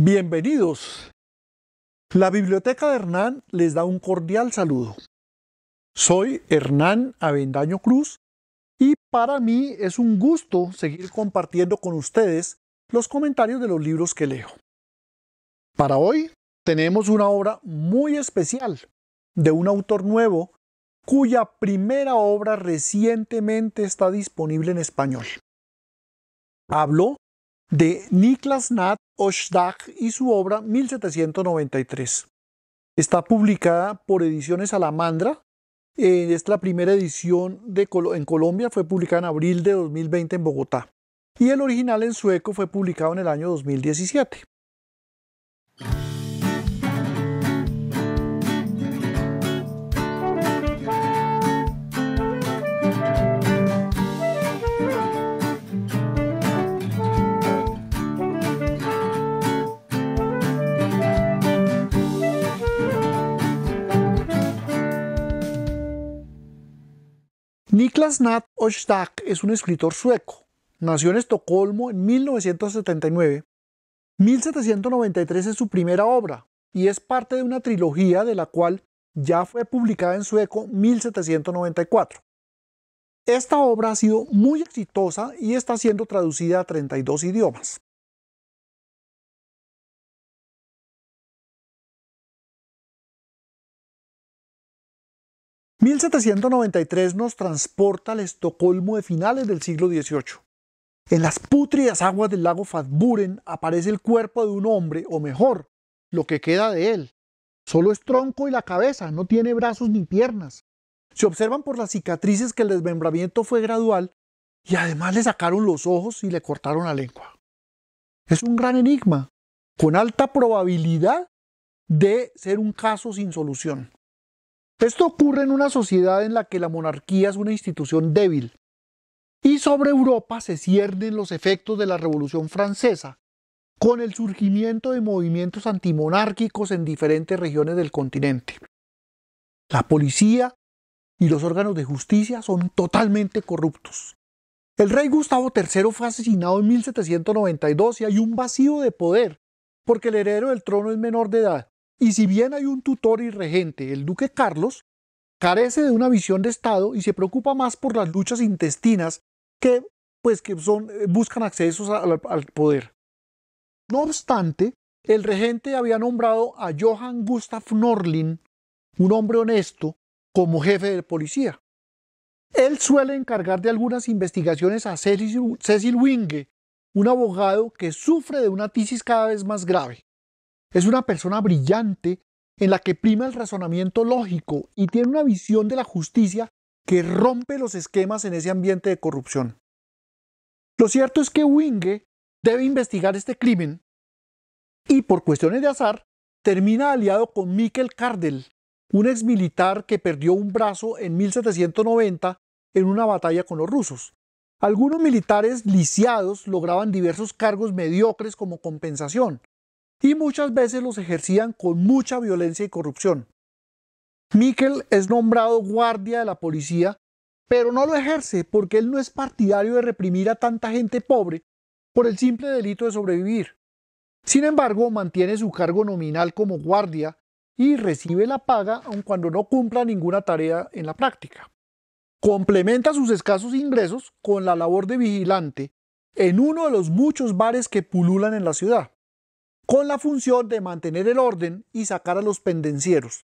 Bienvenidos. La Biblioteca de Hernán les da un cordial saludo. Soy Hernán Avendaño Cruz y para mí es un gusto seguir compartiendo con ustedes los comentarios de los libros que leo. Para hoy tenemos una obra muy especial de un autor nuevo cuya primera obra recientemente está disponible en español. Hablo de Niklas Nat Oshdag y su obra 1793. Está publicada por Ediciones Alamandra. Eh, es la primera edición en Colombia, fue publicada en abril de 2020 en Bogotá. Y el original en sueco fue publicado en el año 2017. Klasnat Nat es un escritor sueco. Nació en Estocolmo en 1979. 1793 es su primera obra y es parte de una trilogía de la cual ya fue publicada en sueco 1794. Esta obra ha sido muy exitosa y está siendo traducida a 32 idiomas. 1793 nos transporta al Estocolmo de finales del siglo XVIII. En las pútridas aguas del lago Fadburen aparece el cuerpo de un hombre, o mejor, lo que queda de él. Solo es tronco y la cabeza, no tiene brazos ni piernas. Se observan por las cicatrices que el desmembramiento fue gradual y además le sacaron los ojos y le cortaron la lengua. Es un gran enigma, con alta probabilidad de ser un caso sin solución. Esto ocurre en una sociedad en la que la monarquía es una institución débil. Y sobre Europa se ciernen los efectos de la Revolución Francesa, con el surgimiento de movimientos antimonárquicos en diferentes regiones del continente. La policía y los órganos de justicia son totalmente corruptos. El rey Gustavo III fue asesinado en 1792 y hay un vacío de poder, porque el heredero del trono es menor de edad. Y si bien hay un tutor y regente, el duque Carlos, carece de una visión de Estado y se preocupa más por las luchas intestinas que, pues, que son, eh, buscan accesos al, poder. No obstante, el regente había nombrado a Johann Gustav Norlin, un hombre honesto, como jefe de policía. Él suele encargar de algunas investigaciones a Cecil, Cecil Winge, un abogado que sufre de una tisis cada vez más grave. Es una persona brillante en la que prima el razonamiento lógico y tiene una visión de la justicia que rompe los esquemas en ese ambiente de corrupción. Lo cierto es que Winge debe investigar este crimen y por cuestiones de azar termina aliado con Mikkel Kardel, un militar que perdió un brazo en 1790 en una batalla con los rusos. Algunos militares lisiados lograban diversos cargos mediocres como compensación, y muchas veces los ejercían con mucha violencia y corrupción. Mikkel es nombrado guardia de la policía, pero no lo ejerce porque él no es partidario de reprimir a tanta gente pobre por el simple delito de sobrevivir. Sin embargo, mantiene su cargo nominal como guardia y recibe la paga aun cuando no cumpla ninguna tarea en la práctica. Complementa sus escasos ingresos con la labor de vigilante en uno de los muchos bares que pululan en la ciudad con la función de mantener el orden y sacar a los pendencieros.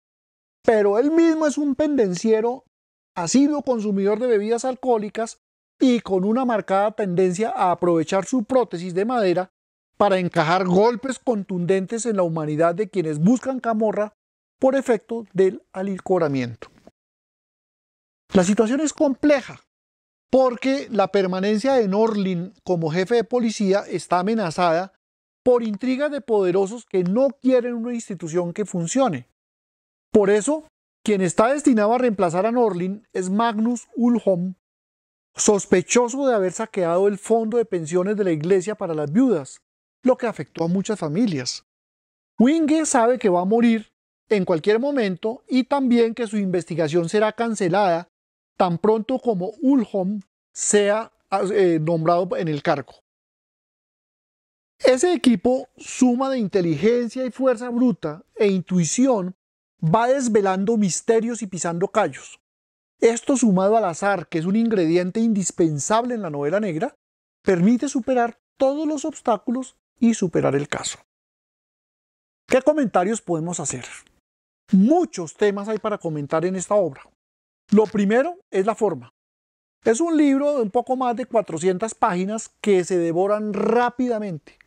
Pero él mismo es un pendenciero sido consumidor de bebidas alcohólicas y con una marcada tendencia a aprovechar su prótesis de madera para encajar golpes contundentes en la humanidad de quienes buscan camorra por efecto del alicoramiento. La situación es compleja porque la permanencia de Norlin como jefe de policía está amenazada por intrigas de poderosos que no quieren una institución que funcione. Por eso, quien está destinado a reemplazar a Norlin es Magnus Ulholm, sospechoso de haber saqueado el fondo de pensiones de la iglesia para las viudas, lo que afectó a muchas familias. Winge sabe que va a morir en cualquier momento y también que su investigación será cancelada tan pronto como Ulholm sea eh, nombrado en el cargo. Ese equipo suma de inteligencia y fuerza bruta e intuición va desvelando misterios y pisando callos. Esto sumado al azar, que es un ingrediente indispensable en la novela negra, permite superar todos los obstáculos y superar el caso. ¿Qué comentarios podemos hacer? Muchos temas hay para comentar en esta obra. Lo primero es la forma. Es un libro de un poco más de 400 páginas que se devoran rápidamente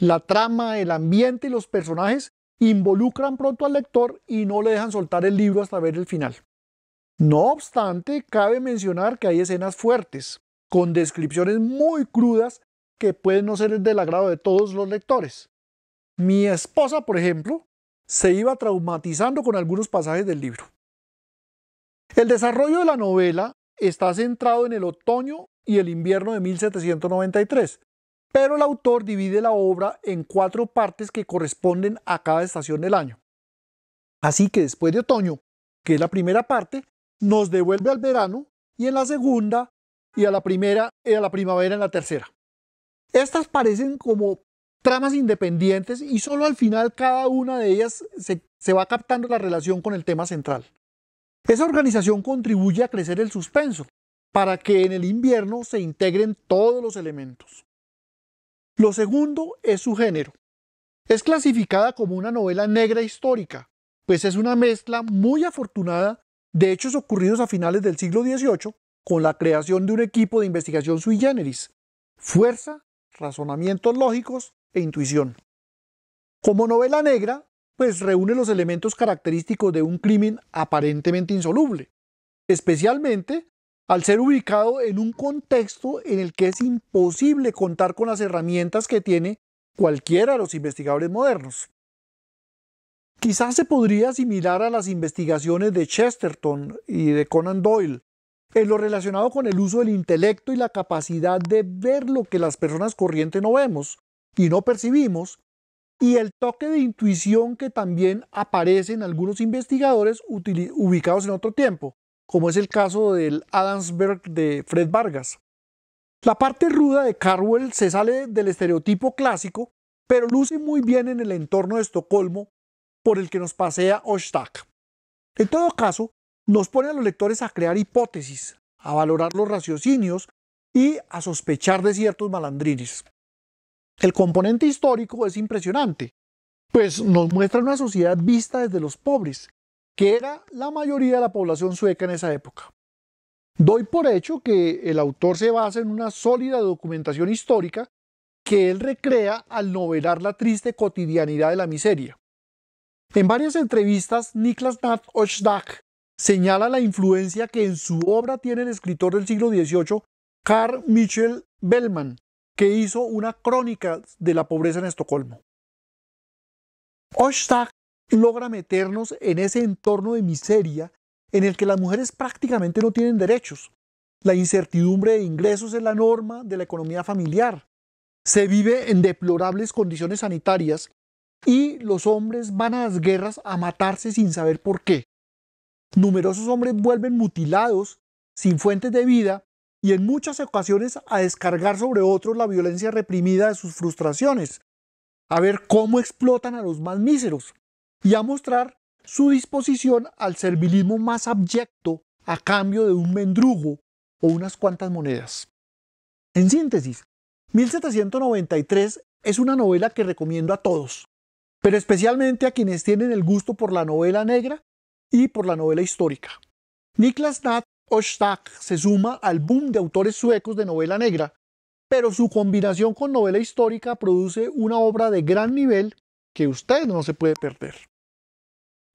la trama, el ambiente y los personajes involucran pronto al lector y no le dejan soltar el libro hasta ver el final. No obstante, cabe mencionar que hay escenas fuertes, con descripciones muy crudas que pueden no ser del agrado de todos los lectores. Mi esposa, por ejemplo, se iba traumatizando con algunos pasajes del libro. El desarrollo de la novela está centrado en el otoño y el invierno de 1793, pero el autor divide la obra en cuatro partes que corresponden a cada estación del año. Así que después de otoño, que es la primera parte, nos devuelve al verano y en la segunda y a la primera y a la primavera en la tercera. Estas parecen como tramas independientes y solo al final cada una de ellas se, se va captando la relación con el tema central. Esa organización contribuye a crecer el suspenso, para que en el invierno se integren todos los elementos. Lo segundo es su género. Es clasificada como una novela negra histórica, pues es una mezcla muy afortunada de hechos ocurridos a finales del siglo XVIII con la creación de un equipo de investigación sui generis, fuerza, razonamientos lógicos e intuición. Como novela negra, pues reúne los elementos característicos de un crimen aparentemente insoluble, especialmente al ser ubicado en un contexto en el que es imposible contar con las herramientas que tiene cualquiera de los investigadores modernos. Quizás se podría asimilar a las investigaciones de Chesterton y de Conan Doyle en lo relacionado con el uso del intelecto y la capacidad de ver lo que las personas corrientes no vemos y no percibimos, y el toque de intuición que también aparece en algunos investigadores ubicados en otro tiempo, como es el caso del Adamsberg de Fred Vargas. La parte ruda de Carwell se sale del estereotipo clásico, pero luce muy bien en el entorno de Estocolmo por el que nos pasea Ostak. En todo caso, nos pone a los lectores a crear hipótesis, a valorar los raciocinios y a sospechar de ciertos malandrines. El componente histórico es impresionante, pues nos muestra una sociedad vista desde los pobres, que era la mayoría de la población sueca en esa época. Doy por hecho que el autor se basa en una sólida documentación histórica que él recrea al novelar la triste cotidianidad de la miseria. En varias entrevistas, Niklas Nat Oshdag señala la influencia que en su obra tiene el escritor del siglo XVIII, Carl Michel Bellman, que hizo una crónica de la pobreza en Estocolmo. Oshdag logra meternos en ese entorno de miseria en el que las mujeres prácticamente no tienen derechos. La incertidumbre de ingresos es la norma de la economía familiar. Se vive en deplorables condiciones sanitarias y los hombres van a las guerras a matarse sin saber por qué. Numerosos hombres vuelven mutilados, sin fuentes de vida y en muchas ocasiones a descargar sobre otros la violencia reprimida de sus frustraciones, a ver cómo explotan a los más míseros, y a mostrar su disposición al servilismo más abyecto a cambio de un mendrugo o unas cuantas monedas. En síntesis, 1793 es una novela que recomiendo a todos, pero especialmente a quienes tienen el gusto por la novela negra y por la novela histórica. Niklas Nat Ostak se suma al boom de autores suecos de novela negra, pero su combinación con novela histórica produce una obra de gran nivel que usted no se puede perder.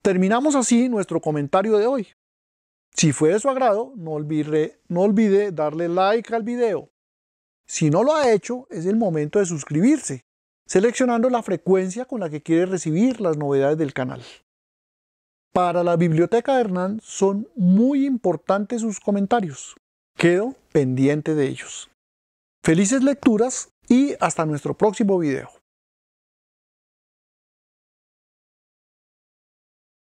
Terminamos así nuestro comentario de hoy. Si fue de su agrado, no olvide, darle like al video. Si no lo ha hecho, es el momento de suscribirse, seleccionando la frecuencia con la que quiere recibir las novedades del canal. Para la biblioteca de Hernán son muy importantes sus comentarios. Quedo pendiente de ellos. Felices lecturas y hasta nuestro próximo video.